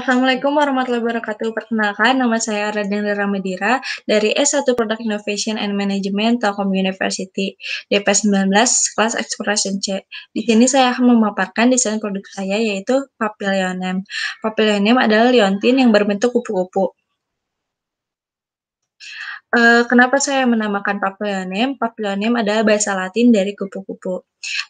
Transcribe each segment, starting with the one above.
Assalamualaikum warahmatullahi wabarakatuh. Perkenalkan, nama saya Raden Ramadira dari S1 Product Innovation and Management Telkom University DP 19 kelas Exploration C. Di sini saya akan memaparkan desain produk saya yaitu papilionem. Papilionem adalah liontin yang berbentuk kupu-kupu. Eh, kenapa saya menamakan papilionem? Papilionem adalah bahasa Latin dari kupu-kupu.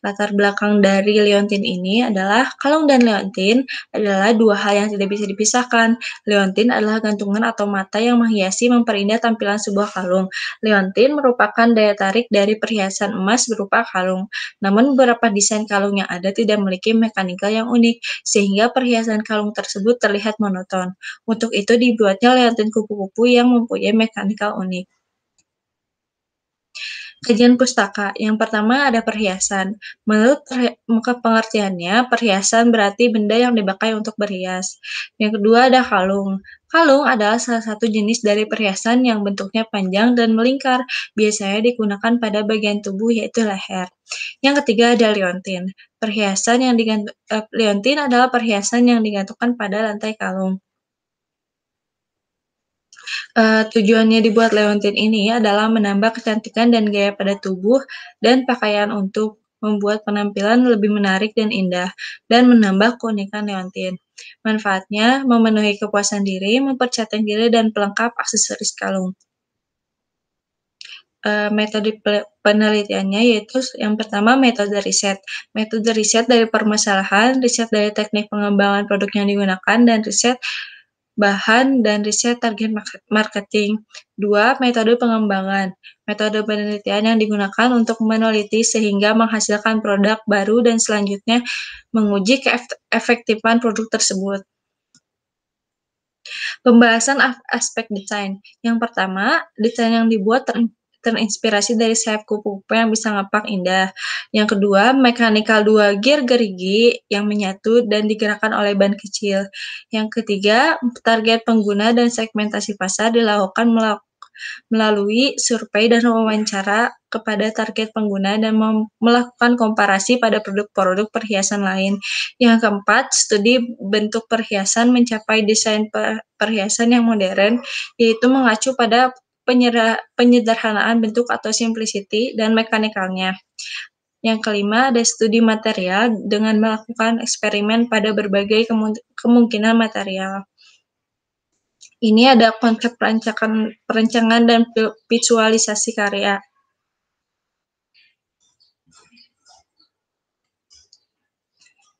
Latar belakang dari Leontin ini adalah kalung dan leontin adalah dua hal yang tidak bisa dipisahkan. Leontin adalah gantungan atau mata yang menghiasi memperindah tampilan sebuah kalung. Leontin merupakan daya tarik dari perhiasan emas berupa kalung. Namun beberapa desain kalung yang ada tidak memiliki mekanika yang unik sehingga perhiasan kalung tersebut terlihat monoton. Untuk itu dibuatnya leontin kupu-kupu yang mempunyai mekanika unik. Kajian pustaka. Yang pertama ada perhiasan. Menurut muka pengertiannya, perhiasan berarti benda yang dipakai untuk berhias. Yang kedua ada kalung. Kalung adalah salah satu jenis dari perhiasan yang bentuknya panjang dan melingkar, biasanya digunakan pada bagian tubuh yaitu leher. Yang ketiga ada liontin. Perhiasan yang digantung, eh, liontin adalah perhiasan yang digantungkan pada lantai kalung. Uh, tujuannya dibuat leontin ini adalah menambah kecantikan dan gaya pada tubuh dan pakaian untuk membuat penampilan lebih menarik dan indah, dan menambah keunikan leontin. Manfaatnya, memenuhi kepuasan diri, mempercantik diri, dan pelengkap aksesoris kalung. Eh, metode penelitiannya yaitu yang pertama metode riset. Metode riset dari permasalahan, riset dari teknik pengembangan produk yang digunakan, dan riset bahan dan riset target marketing. Dua, metode pengembangan. Metode penelitian yang digunakan untuk meneliti sehingga menghasilkan produk baru dan selanjutnya menguji keefektifan produk tersebut. Pembahasan aspek desain. Yang pertama, desain yang dibuat ter terinspirasi dari sayap kupu-kupu yang bisa ngepak indah. Yang kedua, mekanikal dua gear gerigi yang menyatu dan digerakkan oleh ban kecil. Yang ketiga, target pengguna dan segmentasi pasar dilakukan melakukan melalui survei dan wawancara kepada target pengguna dan melakukan komparasi pada produk-produk perhiasan lain. Yang keempat, studi bentuk perhiasan mencapai desain perhiasan yang modern, yaitu mengacu pada penyederhanaan bentuk atau simplicity, dan mekanikalnya. Yang kelima, ada studi material dengan melakukan eksperimen pada berbagai kemungkinan material. Ini ada konsep perancangan, perancangan dan visualisasi karya.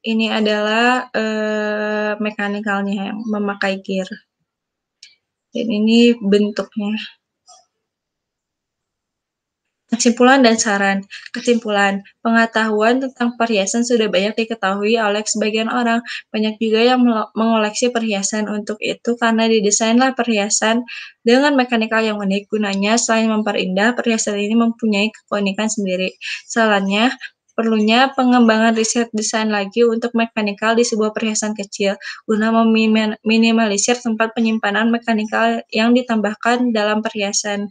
Ini adalah eh, mekanikalnya yang memakai gear. Dan ini bentuknya. Kesimpulan dan saran. Kesimpulan, pengetahuan tentang perhiasan sudah banyak diketahui oleh sebagian orang. Banyak juga yang mengoleksi perhiasan untuk itu karena didesainlah perhiasan dengan mekanikal yang unik. Gunanya selain memperindah, perhiasan ini mempunyai keunikan sendiri. salahnya perlunya pengembangan riset desain lagi untuk mekanikal di sebuah perhiasan kecil guna meminimalisir tempat penyimpanan mekanikal yang ditambahkan dalam perhiasan.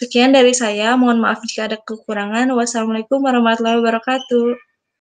Sekian dari saya, mohon maaf jika ada kekurangan. Wassalamualaikum warahmatullahi wabarakatuh.